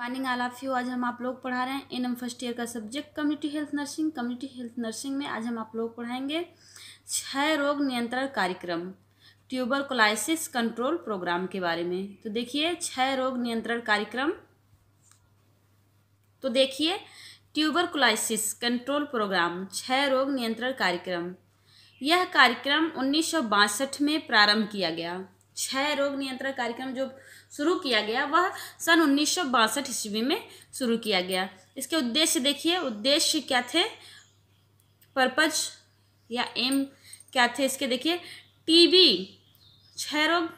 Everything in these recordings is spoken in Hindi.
मॉर्निंग आल ऑफ यू आज हम आप लोग पढ़ा रहे हैं एन एम फर्स्ट ईयर का subject community health nursing community health nursing में आज हम आप लोग पढ़ाएंगे छह रोग नियंत्रण कार्यक्रम ट्यूबर कोलाइसिस कंट्रोल प्रोग्राम के बारे में तो देखिए छह रोग नियंत्रण कार्यक्रम तो देखिए ट्यूबर कोलाइसिस कंट्रोल प्रोग्राम छह रोग नियंत्रण कार्यक्रम यह कार्यक्रम उन्नीस में प्रारंभ किया गया छह रोग नियंत्रण कार्यक्रम जो शुरू किया गया वह सन उन्नीस सौ बासठ ईस्वी में शुरू किया गया इसके उद्देश्य देखिए उद्देश्य क्या थे पर्पज या एम क्या थे इसके देखिए टीबी क्षय रोग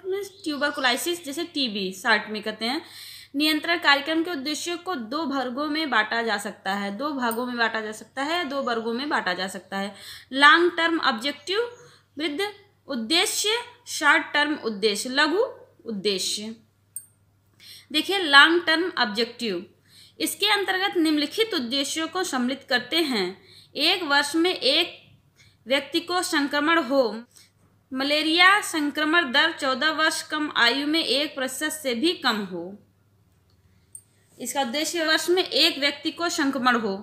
ट्यूबरकुलाइसिस जैसे टीबी शार्ट में कहते हैं नियंत्रण कार्यक्रम के उद्देश्य को दो वर्गों में बांटा जा सकता है दो भागों में बांटा जा सकता है दो वर्गों में बांटा जा सकता है लॉन्ग टर्म ऑब्जेक्टिव वृद्ध उद्देश्य शॉर्ट टर्म उद्देश्य लघु उद्देश्य देखिए लॉन्ग टर्म ऑब्जेक्टिव इसके अंतर्गत निम्नलिखित उद्देश्यों को सम्मिलित करते हैं एक वर्ष में एक व्यक्ति को संक्रमण हो मलेरिया संक्रमण दर चौदह वर्ष कम आयु में एक प्रतिशत से भी कम हो इसका उद्देश्य वर्ष में एक व्यक्ति को संक्रमण हो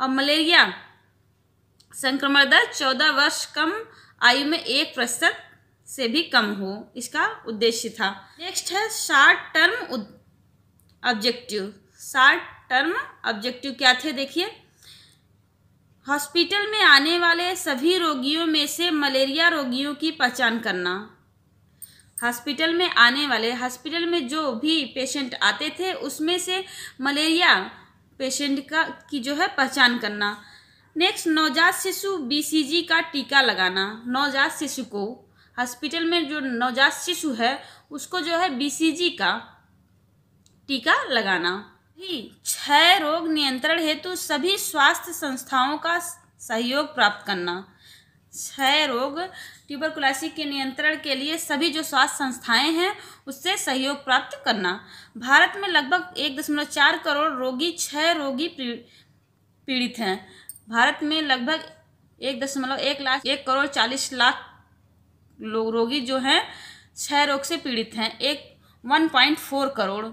और मलेरिया संक्रमण दर चौदह वर्ष कम आयु में एक प्रतिशत से भी कम हो इसका उद्देश्य था नेक्स्ट है short term objective short term objective क्या थे देखिए हॉस्पिटल में आने वाले सभी रोगियों में से मलेरिया रोगियों की पहचान करना हॉस्पिटल में आने वाले हॉस्पिटल में जो भी पेशेंट आते थे उसमें से मलेरिया पेशेंट का की जो है पहचान करना नेक्स्ट नवजात शिशु बीसीजी का टीका लगाना नवजात शिशु को हॉस्पिटल में जो नवजात शिशु है उसको जो है बीसीजी का टीका लगाना ही क्षय रोग नियंत्रण हेतु सभी स्वास्थ्य संस्थाओं का सहयोग प्राप्त करना क्षय रोग ट्यूबरकुलासिस के नियंत्रण के लिए सभी जो स्वास्थ्य संस्थाएं हैं उससे सहयोग प्राप्त करना भारत में लगभग एक दशमलव चार करोड़ रोगी क्षय रोगी पीड़ित हैं भारत में लगभग एक दशमलव एक लाख एक करोड़ चालीस लाख लोग रोगी जो हैं क्षय रोग से पीड़ित हैं एक 1.4 करोड़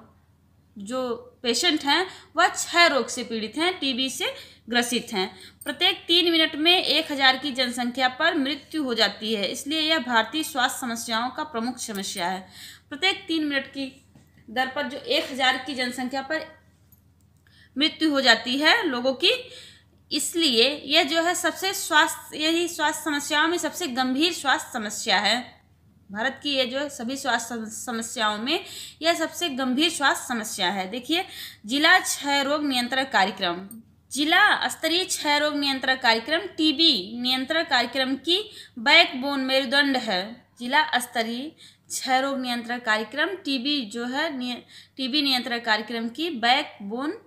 जो पेशेंट हैं वह क्षय रोग से पीड़ित हैं टीबी से ग्रसित हैं प्रत्येक तीन मिनट में एक हज़ार की जनसंख्या पर मृत्यु हो जाती है इसलिए यह भारतीय स्वास्थ्य समस्याओं का प्रमुख समस्या है प्रत्येक तीन मिनट की दर पर जो एक हज़ार की जनसंख्या पर मृत्यु हो जाती है लोगों की इसलिए यह जो है सबसे स्वास्थ्य यही स्वास्थ्य समस्याओं में सबसे गंभीर स्वास्थ्य समस्या है भारत की यह जो है सभी स्वास्थ्य समस्याओं में यह सबसे गंभीर स्वास्थ्य समस्या है देखिए जिला क्षय रोग नियंत्रण कार्यक्रम जिला स्तरीय क्षय रोग नियंत्रण कार्यक्रम टीबी नियंत्रण कार्यक्रम की बैकबोन मेरुदंड है जिला स्तरीय क्षय रोग नियंत्रण कार्यक्रम टीबी जो है टीबी नियंत्रण कार्यक्रम की बैकबोन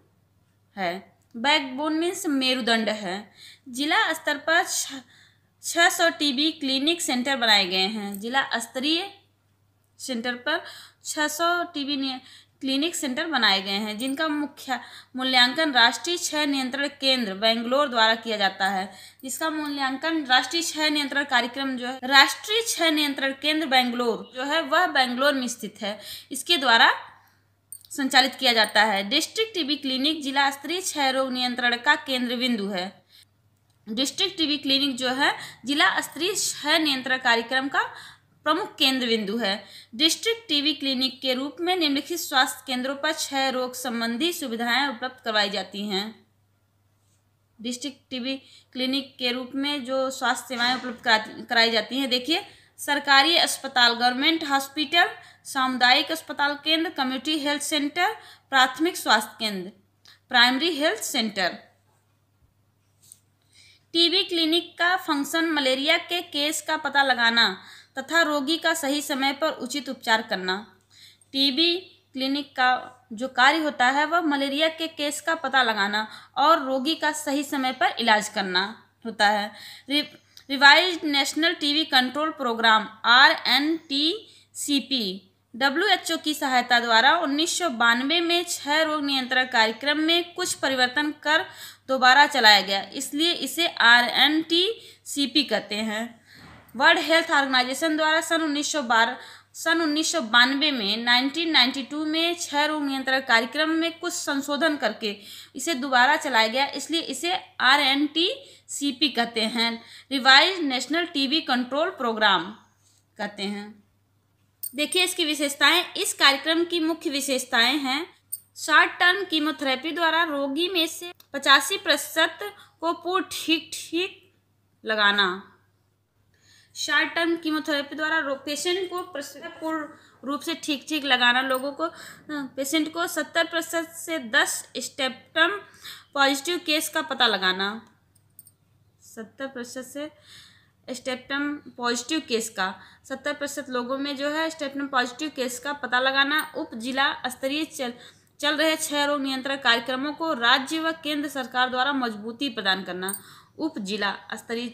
है बैकबोन मीन्स मेरुदंड है जिला स्तर पर छः सौ टीबी क्लिनिक सेंटर बनाए गए हैं जिला स्तरीय सेंटर पर छः सौ टीबी क्लिनिक सेंटर बनाए गए हैं जिनका मुख्य मूल्यांकन राष्ट्रीय क्षय नियंत्रण केंद्र बेंगलोर द्वारा किया जाता है जिसका मूल्यांकन राष्ट्रीय क्षय नियंत्रण कार्यक्रम जो है राष्ट्रीय क्षय नियंत्रण केंद्र बेंगलोर जो है वह बेंगलोर में स्थित है इसके द्वारा संचालित किया जाता है डिस्ट्रिक्ट टीबी क्लिनिक जिला स्तरीय क्षय रोग नियंत्रण का केंद्र बिंदु है डिस्ट्रिक्ट टीबी क्लिनिक जो है जिला स्तरीय क्षय नियंत्रण कार्यक्रम का प्रमुख केंद्र बिंदु है डिस्ट्रिक्ट टीबी क्लिनिक के रूप में निम्नलिखित स्वास्थ्य केंद्रों पर क्षय रोग संबंधी सुविधाएं उपलब्ध करवाई जाती हैं डिस्ट्रिक्ट टीबी क्लिनिक के रूप में जो स्वास्थ्य सेवाएं उपलब्ध कराई जाती हैं देखिए सरकारी अस्पताल गवर्नमेंट हॉस्पिटल सामुदायिक अस्पताल केंद्र कम्युनिटी हेल्थ सेंटर प्राथमिक स्वास्थ्य केंद्र primary health centre TB clinic का फंक्शन मलेरिया के केस का पता लगाना तथा रोगी का सही समय पर उचित उपचार करना टीबी क्लिनिक का जो कार्य होता है वह मलेरिया के केस का पता लगाना और रोगी का सही समय पर इलाज करना होता है revise national TB control programme R N T C P W H O की सहायता द्वारा उन्नीस सौ बानवे में छह रोग नियंत्रण कार्यक्रम में कुछ परिवर्तन कर दोबारा चलाया गया इसलिए इसे R N T C P कहते हैं वर्ल्ड हेल्थ ऑर्गेनाइजेशन द्वारा सन उन्नीस सौ बारह सन उन्नीस में 1992 में क्षय रोग नियंत्रण कार्यक्रम में कुछ संशोधन करके इसे दोबारा चलाया गया इसलिए इसे R N T C P कहते हैं revise national TB control programme कहते हैं देखिए इसकी विशेषताएं इस कार्यक्रम की मुख्य विशेषताएं हैं शॉर्ट टर्म कीमोथेरेपी द्वारा रोगी में से पचासी प्रतिशत को पूर्ण ठीक ठीक लगाना शॉर्ट टर्म कीमोथेरेपी द्वारा पेशेंट को पूर्ण रूप से ठीक ठीक लगाना लोगों को पेशेंट को सत्तर प्रतिशत से दस स्टेप्टम पॉजिटिव केस का पता लगाना सत्तर प्रतिशत से स्टेप्टम पॉजिटिव केस का सत्तर प्रतिशत लोगों में जो है स्टेप्टम पॉजिटिव केस का पता लगाना उप जिला स्तरीय चल चल रहे क्षय रोग नियंत्रण कार्यक्रमों को राज्य व केंद्र सरकार द्वारा मजबूती प्रदान करना उप जिला स्तरीय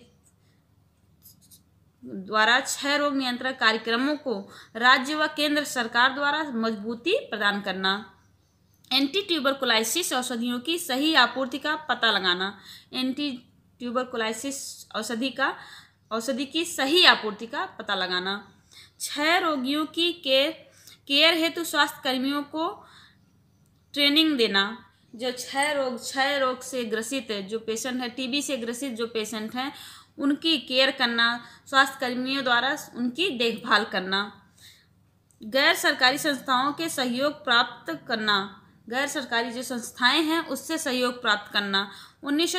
द्वारा क्षय रोग नियंत्रण कार्यक्रमों को राज्य व केंद्र सरकार द्वारा मजबूती प्रदान करना एंटी ट्यूबरकुलाइसिस औषधियों की सही आपूर्ति का पता लगाना एंटी ट्यूबरकुलाइसिस औषधि का औषधि की सही आपूर्ति का पता लगाना छह रोगियों की केयर केयर हेतु स्वास्थ्य कर्मियों को ट्रेनिंग देना जो छह रोग छह रोग से ग्रसित जो पेशेंट है टीबी से ग्रसित जो पेशेंट हैं उनकी केयर करना स्वास्थ्य कर्मियों द्वारा उनकी देखभाल करना गैर सरकारी संस्थाओं के सहयोग प्राप्त करना गैर सरकारी जो संस्थाएं हैं उससे सहयोग प्राप्त करना उन्नीस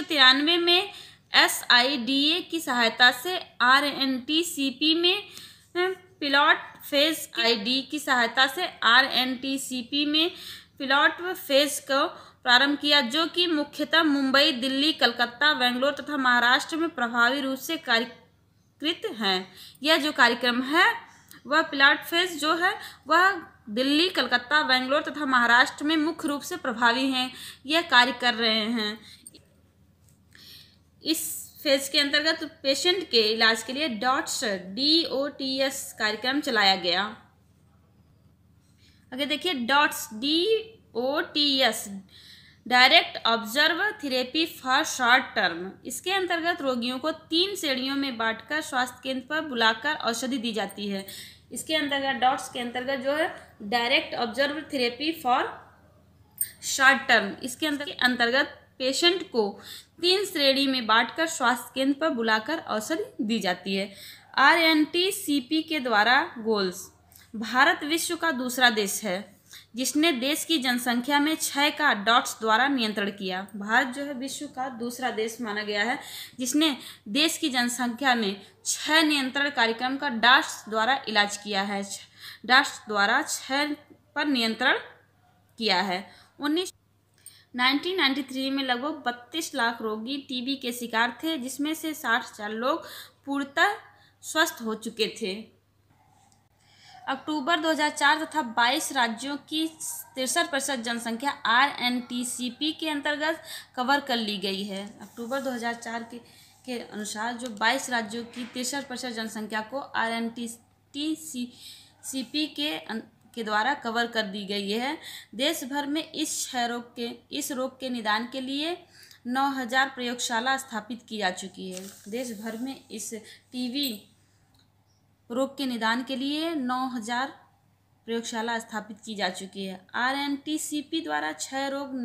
में एस की सहायता से R N T C P में पिलॉट फेज आईडी की सहायता से R N T C P में प्लॉट फेज को प्रारंभ किया जो कि मुख्यतः मुंबई दिल्ली कलकत्ता बेंगलोर तथा महाराष्ट्र में प्रभावी रूप से कार्यकृत हैं यह जो कार्यक्रम है वह प्लॉट फेज जो है वह दिल्ली कलकत्ता बेंगलोर तथा महाराष्ट्र में मुख्य रूप से प्रभावी हैं यह कार्य कर रहे हैं इस फेज के अंतर्गत पेशेंट के इलाज के लिए DOTS D O T S कार्यक्रम चलाया गया आगे देखिए DOTS D O T S direct observe therapy for short term इसके अंतर्गत रोगियों को तीन श्रेणियों में बांटकर स्वास्थ्य केंद्र पर बुलाकर औषधि दी जाती है इसके अंतर्गत डॉट्स के अंतर्गत जो है direct observe therapy for short term इसके अंतर्गत पेशेंट को तीन श्रेणी में बांटकर स्वास्थ्य केंद्र पर बुलाकर औषधि दी जाती है R N T C P के द्वारा गोल्स भारत विश्व का दूसरा देश है जिसने देश की जनसंख्या में छः का डॉट्स द्वारा नियंत्रण किया भारत जो है विश्व का दूसरा देश माना गया है जिसने देश की जनसंख्या में छः नियंत्रण कार्यक्रम का डॉट्स द्वारा इलाज किया है डॉट्स द्वारा छः पर नियंत्रण किया है उन्नीस 1993 में लगभग 32 लाख रोगी टीबी के शिकार थे जिसमें से साठ हजार लोग पूर्णतः स्वस्थ हो चुके थे अक्टूबर 2004 तथा 22 राज्यों की तिरसठ प्रतिशत जनसंख्या पी के अंतर्गत कवर कर ली गई है अक्टूबर 2004 के के अनुसार जो 22 राज्यों की तिरसठ प्रतिशत जनसंख्या को R N T T C C P के अं, के द्वारा कवर कर दी गई है देश भर में इस क्षय रोग के इस रोग के निदान के लिए 9000 प्रयोगशाला स्थापित की जा चुकी है देश भर में इस टीवी रोग के निदान के लिए नौ हजार प्रयोगशाला स्थापित की जा चुकी है आरएनटीसीपी द्वारा छह रोग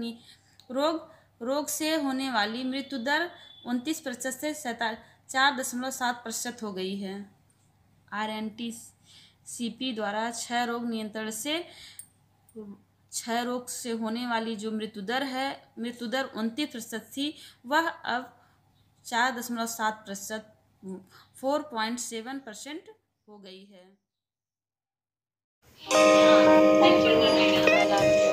रोग रोग से होने वाली मृत्यु दर उनतीस प्रतिशत से सैता चार दशमलव सात प्रतिशत हो गई है R N T C P द्वारा छह रोग नियंत्रण से छह रोग से होने वाली जो मृत्यु दर है मृत्यु दर उनतीस प्रतिशत थी वह अब चार दशमलव सात प्रतिशत फोर पॉइंट सेवन परसेंट हो गई है